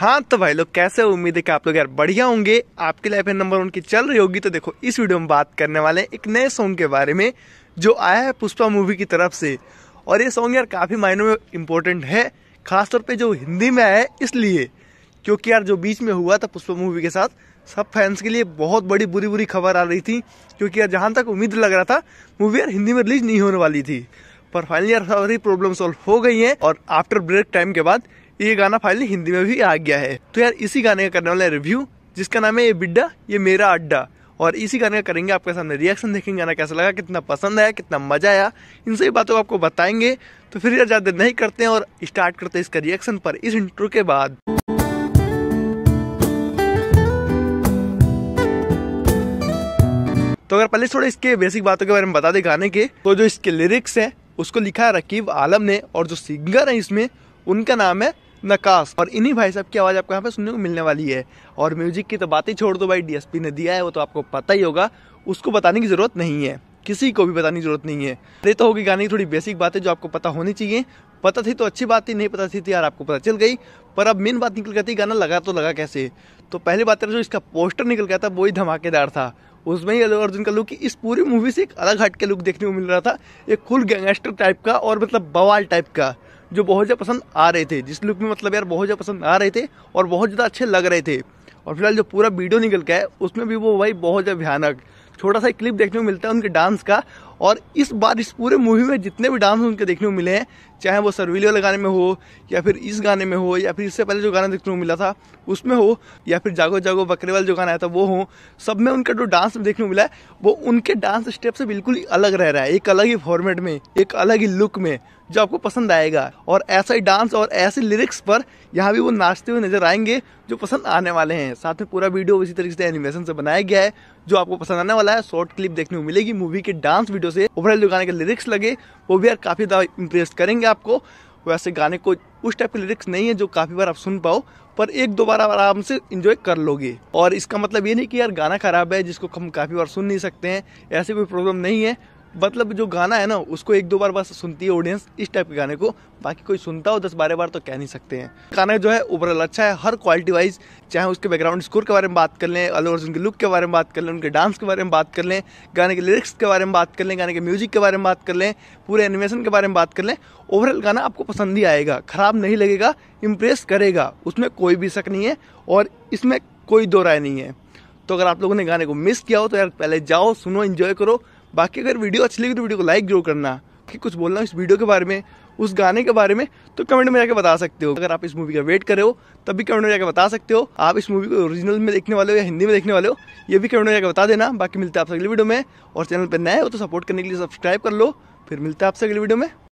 हाँ तो भाई लोग कैसे उम्मीद है कि आप लोग यार बढ़िया होंगे आपकी लाइफ नंबर उनकी चल रही होगी तो देखो इस वीडियो में बात करने वाले हैं एक नए सॉन्ग के बारे में जो आया है पुष्पा मूवी की तरफ से और ये सॉन्ग यार काफ़ी मायनों में इम्पोर्टेंट है खासतौर पे जो हिंदी में आया है इसलिए क्योंकि यार जो बीच में हुआ था पुष्पा मूवी के साथ सब फैंस के लिए बहुत बड़ी बुरी बुरी खबर आ रही थी क्योंकि यार जहाँ तक उम्मीद लग रहा था मूवी यार हिंदी में रिलीज नहीं होने वाली थी पर फाइनली यार सारी प्रॉब्लम सॉल्व हो गई है और आफ्टर ब्रेक टाइम के बाद ये गाना फाइनली हिंदी में भी आ गया है तो यार इसी गाने का करने वाला रिव्यू जिसका नाम है ये बिड्डा ये मेरा अड्डा और इसी गाने का करेंगे आपके सामने रिएक्शन देखेंगे गाना कैसा लगा कितना पसंद आया कितना मजा आया इन सभी बातों को आपको बताएंगे तो फिर यार ज़्यादा नहीं करते हैं और स्टार्ट करते हैं इसका रिएक्शन पर इस इंटरव्यू के बाद तो अगर पहले थोड़े इसके बेसिक बातों के बारे में बता दें गाने के तो जो इसके लिरिक्स हैं उसको लिखा है रकीब आलम ने और जो सिंगर है इसमें उनका नाम है नकाश और इन्हीं भाई साहब की आवाज़ आपको यहाँ पे सुनने को मिलने वाली है और म्यूजिक की तो बात ही छोड़ दो भाई डीएसपी ने दिया है वो तो आपको पता ही होगा उसको बताने की ज़रूरत नहीं है किसी को भी बताने की ज़रूरत नहीं है ये तो होगी गाने की थोड़ी बेसिक बातें जो आपको पता होनी चाहिए पता थी तो अच्छी बात थी नहीं पता थी तो यार आपको पता चल गई पर अब मेन बात निकल गई थी गाना लगा तो लगा कैसे तो पहली बात तो जो इसका पोस्टर निकल गया था वो ही धमाकेदार था उसमें ही अर्जुन का लुक इस पूरी मूवी से एक अलग हट के लुक देखने को मिल रहा था एक फुल गैंगस्टर टाइप का और मतलब बवाल टाइप का जो बहुत ज़्यादा पसंद आ रहे थे जिस लुक में मतलब यार बहुत ज़्यादा पसंद आ रहे थे और बहुत ज़्यादा अच्छे लग रहे थे और फिलहाल जो पूरा वीडियो निकल के है उसमें भी वो भाई बहुत ज़्यादा भयानक छोटा सा क्लिप देखने को मिलता है उनके डांस का और इस बार इस पूरे मूवी में जितने भी डांस उनके देखने को मिले हैं चाहे वो सर्विले वाले गाने में हो या फिर इस गाने में हो या फिर इससे पहले जो गाना देखने को मिला था उसमें हो या फिर जागो जागो बकरे वाले जो गाना आया था वो हो सब में उनका जो डांस देखने को मिला है वो उनके डांस स्टेप से बिल्कुल ही अलग रह रहा है एक अलग ही फॉर्मेट में एक अलग ही लुक में जो आपको पसंद आएगा और ऐसा ही डांस और ऐसे लिरिक्स पर यहाँ भी वो नाचते हुए नजर आएंगे जो पसंद आने वाले हैं साथ में पूरा वीडियो इसी तरीके से एनिमेशन से बनाया गया है जो आपको पसंद आने वाला है शॉर्ट क्लिप देखने को मिलेगी मूवी के डांस वीडियो वीडियो से ओवरऑल जो गाने के लिरिक्स लगे वो भी यार काफ़ी ज़्यादा इम्प्रेस करेंगे आपको वैसे गाने को उस टाइप के लिरिक्स नहीं है जो काफ़ी बार आप सुन पाओ पर एक दो बार आराम से इंजॉय कर लोगे और इसका मतलब ये नहीं कि यार गाना खराब है जिसको हम काफ़ी बार सुन नहीं सकते हैं ऐसी कोई प्रॉब्लम नहीं है मतलब जो गाना है ना उसको एक दो बार बस सुनती है ऑडियंस इस टाइप के गाने को बाकी कोई सुनता हो दस बारह बार तो कह नहीं सकते हैं गाना जो है ओवरऑल अच्छा है हर क्वालिटी वाइज चाहे उसके बैकग्राउंड स्कोर के बारे में बात कर लें अलू अर्जुन के लुक के बारे में बात कर लें उनके डांस के बारे में बात कर लें गाने के लिरिक्स के बारे में बात कर लें गाने के म्यूजिक के बारे में बात कर लें पूरे एनिमेशन के बारे में बात कर लें ओवरऑल गाना आपको पसंद ही आएगा ख़राब नहीं लगेगा इम्प्रेस करेगा उसमें कोई भी शक नहीं है और इसमें कोई दो राय नहीं है तो अगर आप लोगों ने गाने को मिस किया हो तो यार पहले जाओ सुनो इन्जॉय करो बाकी अगर वीडियो अच्छी लगी तो वीडियो को लाइक जरूर करना कि कुछ बोलना इस वीडियो के बारे में उस गाने के बारे में तो कमेंट में जाकर बता सकते हो अगर आप इस मूवी का वेट कर रहे हो तब भी कमेंट में जाकर बता सकते हो आप इस मूवी को ओरिजिनल में देखने वाले हो या हिंदी में देखने वाले हो ये भी कमेंट में जाकर बता देना बाकी मिलते हैं आपसे अगली वीडियो में और चैनल पर नए हो तो सपोर्ट करने के लिए सब्सक्राइब कर लो फिर मिलते हैं आपसे अगली वीडियो में